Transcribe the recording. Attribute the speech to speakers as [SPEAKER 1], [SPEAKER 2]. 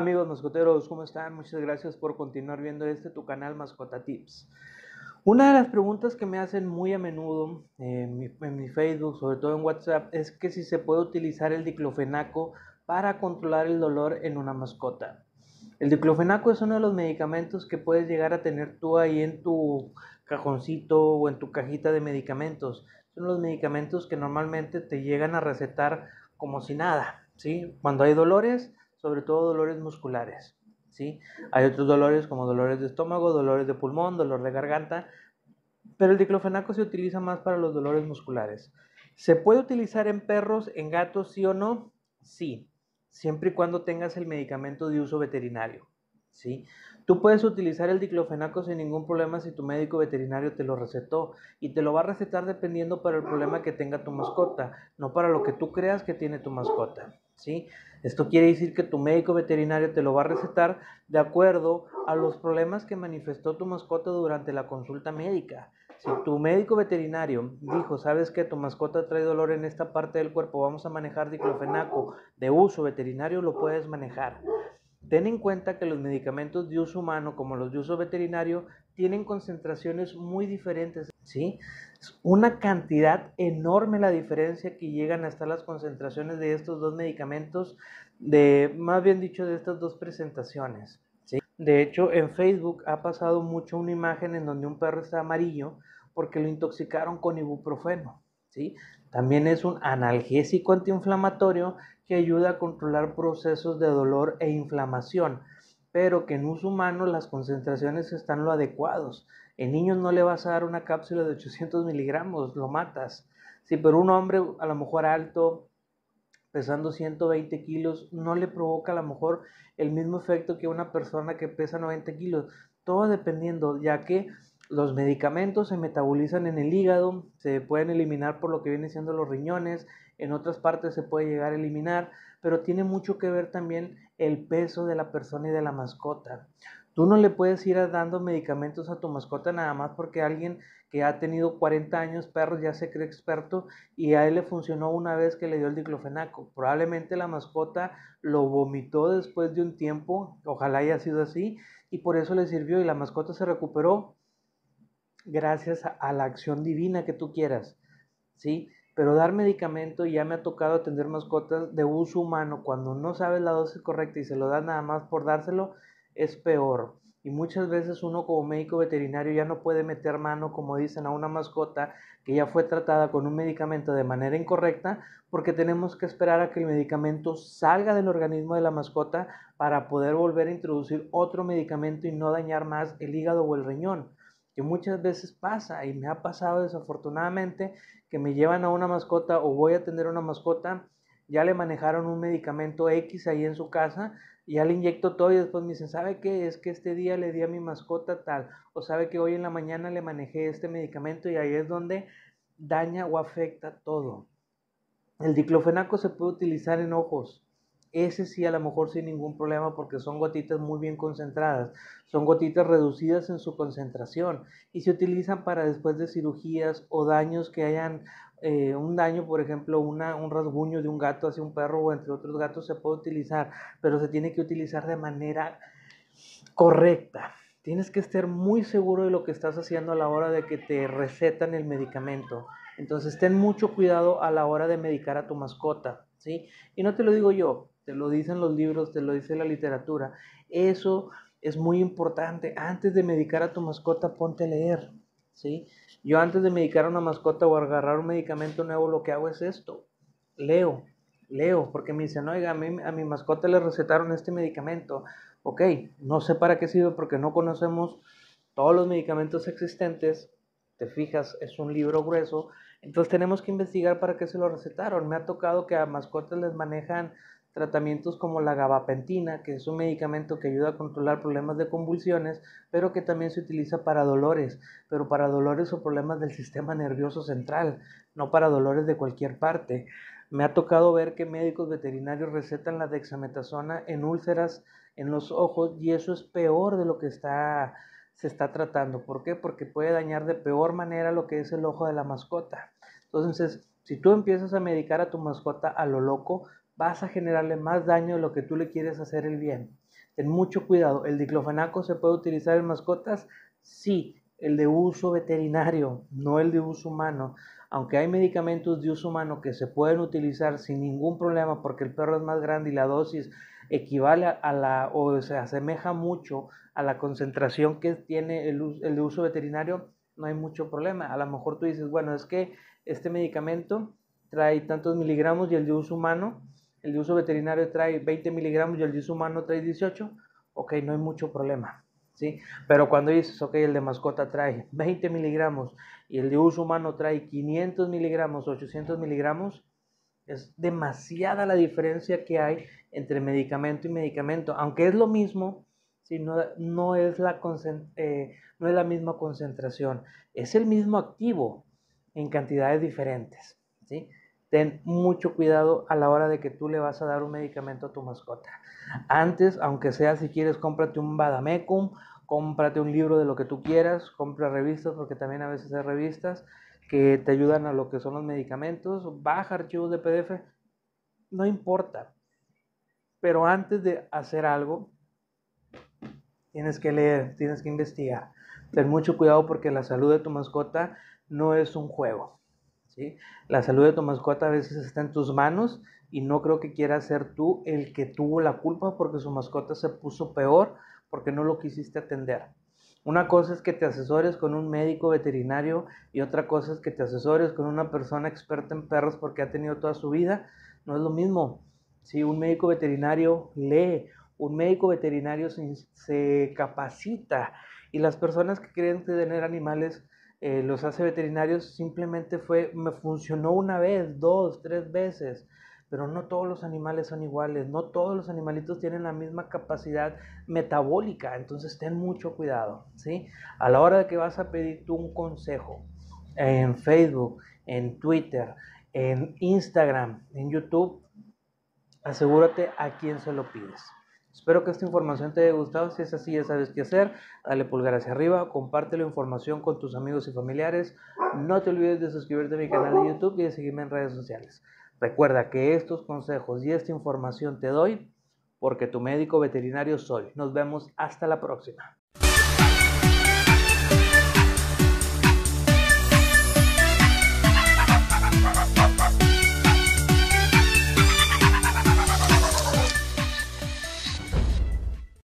[SPEAKER 1] amigos mascoteros? ¿Cómo están? Muchas gracias por continuar viendo este tu canal Mascota Tips. Una de las preguntas que me hacen muy a menudo en, mi, en mi Facebook, sobre todo en WhatsApp, es que si se puede utilizar el diclofenaco para controlar el dolor en una mascota. El diclofenaco es uno de los medicamentos que puedes llegar a tener tú ahí en tu cajoncito o en tu cajita de medicamentos. Son los medicamentos que normalmente te llegan a recetar como si nada, ¿sí? Cuando hay dolores, sobre todo dolores musculares. ¿sí? Hay otros dolores como dolores de estómago, dolores de pulmón, dolor de garganta, pero el diclofenaco se utiliza más para los dolores musculares. ¿Se puede utilizar en perros, en gatos, sí o no? Sí, siempre y cuando tengas el medicamento de uso veterinario. ¿sí? Tú puedes utilizar el diclofenaco sin ningún problema si tu médico veterinario te lo recetó y te lo va a recetar dependiendo para el problema que tenga tu mascota, no para lo que tú creas que tiene tu mascota. Esto quiere decir que tu médico veterinario te lo va a recetar de acuerdo a los problemas que manifestó tu mascota durante la consulta médica. Si tu médico veterinario dijo, sabes que tu mascota trae dolor en esta parte del cuerpo, vamos a manejar diclofenaco de uso veterinario, lo puedes manejar. Ten en cuenta que los medicamentos de uso humano, como los de uso veterinario, tienen concentraciones muy diferentes ¿sí? Es una cantidad enorme la diferencia que llegan hasta las concentraciones de estos dos medicamentos, de, más bien dicho, de estas dos presentaciones. De hecho, en Facebook ha pasado mucho una imagen en donde un perro está amarillo porque lo intoxicaron con ibuprofeno. ¿sí? También es un analgésico antiinflamatorio que ayuda a controlar procesos de dolor e inflamación, pero que en uso humano las concentraciones están lo adecuados. En niño no le vas a dar una cápsula de 800 miligramos, lo matas. Sí, pero un hombre a lo mejor alto, pesando 120 kilos, no le provoca a lo mejor el mismo efecto que una persona que pesa 90 kilos. Todo dependiendo, ya que los medicamentos se metabolizan en el hígado, se pueden eliminar por lo que vienen siendo los riñones, en otras partes se puede llegar a eliminar, pero tiene mucho que ver también el peso de la persona y de la mascota. Tú no le puedes ir dando medicamentos a tu mascota nada más porque alguien que ha tenido 40 años perros ya se cree experto y a él le funcionó una vez que le dio el diclofenaco. Probablemente la mascota lo vomitó después de un tiempo, ojalá haya sido así, y por eso le sirvió y la mascota se recuperó gracias a la acción divina que tú quieras, ¿sí? Pero dar medicamento, ya me ha tocado atender mascotas de uso humano, cuando no sabes la dosis correcta y se lo das nada más por dárselo, es peor. Y muchas veces uno como médico veterinario ya no puede meter mano, como dicen, a una mascota que ya fue tratada con un medicamento de manera incorrecta, porque tenemos que esperar a que el medicamento salga del organismo de la mascota para poder volver a introducir otro medicamento y no dañar más el hígado o el riñón, que muchas veces pasa y me ha pasado desafortunadamente que me llevan a una mascota o voy a tener una mascota, ya le manejaron un medicamento X ahí en su casa, y ya le inyecto todo y después me dicen, ¿sabe qué? Es que este día le di a mi mascota tal, o sabe que hoy en la mañana le manejé este medicamento y ahí es donde daña o afecta todo. El diclofenaco se puede utilizar en ojos. Ese sí, a lo mejor sin ningún problema, porque son gotitas muy bien concentradas. Son gotitas reducidas en su concentración y se utilizan para después de cirugías o daños que hayan eh, un daño, por ejemplo, una, un rasguño de un gato hacia un perro o entre otros gatos se puede utilizar, pero se tiene que utilizar de manera correcta. Tienes que estar muy seguro de lo que estás haciendo a la hora de que te recetan el medicamento. Entonces, ten mucho cuidado a la hora de medicar a tu mascota, ¿sí? Y no te lo digo yo, te lo dicen los libros, te lo dice la literatura. Eso es muy importante. Antes de medicar a tu mascota, ponte a leer. Yo antes de medicar a una mascota o agarrar un medicamento nuevo, lo que hago es esto, leo, leo, porque me dicen, oiga, a, a mi mascota le recetaron este medicamento, ok, no sé para qué sirve porque no conocemos todos los medicamentos existentes, te fijas, es un libro grueso, entonces tenemos que investigar para qué se lo recetaron. Me ha tocado que a mascotas les manejan tratamientos como la gabapentina, que es un medicamento que ayuda a controlar problemas de convulsiones, pero que también se utiliza para dolores, pero para dolores o problemas del sistema nervioso central, no para dolores de cualquier parte. Me ha tocado ver que médicos veterinarios recetan la dexametasona en úlceras en los ojos y eso es peor de lo que está se está tratando. ¿Por qué? Porque puede dañar de peor manera lo que es el ojo de la mascota. Entonces, si tú empiezas a medicar a tu mascota a lo loco, vas a generarle más daño de lo que tú le quieres hacer el bien. Ten mucho cuidado. ¿El diclofenaco se puede utilizar en mascotas? Sí, el de uso veterinario, no el de uso humano. Aunque hay medicamentos de uso humano que se pueden utilizar sin ningún problema porque el perro es más grande y la dosis equivale a la o se asemeja mucho a la concentración que tiene el, el de uso veterinario, no hay mucho problema. A lo mejor tú dices, bueno, es que este medicamento trae tantos miligramos y el de uso humano el de uso veterinario trae 20 miligramos y el de uso humano trae 18, ok, no hay mucho problema. ¿Sí? Pero cuando dices, ok, el de mascota trae 20 miligramos y el de uso humano trae 500 miligramos, 800 miligramos, es demasiada la diferencia que hay entre medicamento y medicamento. Aunque es lo mismo, no, es la eh, no es la misma concentración. Es el mismo activo en cantidades diferentes. ¿sí? ten mucho cuidado a la hora de que tú le vas a dar un medicamento a tu mascota. Antes, aunque sea si quieres, cómprate un Badamecum, cómprate un libro de lo que tú quieras, compra revistas, porque también a veces hay revistas que te ayudan a lo que son los medicamentos, baja archivos de PDF, no importa. Pero antes de hacer algo, tienes que leer, tienes que investigar. Ten mucho cuidado porque la salud de tu mascota no es un juego. La salud de tu mascota a veces está en tus manos y no creo que quieras ser tú el que tuvo la culpa porque su mascota se puso peor porque no lo quisiste atender. Una cosa es que te asesores con un médico veterinario y otra cosa es que te asesores con una persona experta en perros porque ha tenido toda su vida. No es lo mismo. Si un médico veterinario lee, un médico veterinario se, se capacita y las personas que quieren tener animales eh, los hace veterinarios simplemente fue, me funcionó una vez, dos, tres veces, pero no todos los animales son iguales, no todos los animalitos tienen la misma capacidad metabólica, entonces ten mucho cuidado, ¿sí? A la hora de que vas a pedir tú un consejo en Facebook, en Twitter, en Instagram, en YouTube, asegúrate a quién se lo pides. Espero que esta información te haya gustado. Si es así, ya sabes qué hacer. Dale pulgar hacia arriba, comparte la información con tus amigos y familiares. No te olvides de suscribirte a mi canal de YouTube y de seguirme en redes sociales. Recuerda que estos consejos y esta información te doy porque tu médico veterinario soy. Nos vemos hasta la próxima.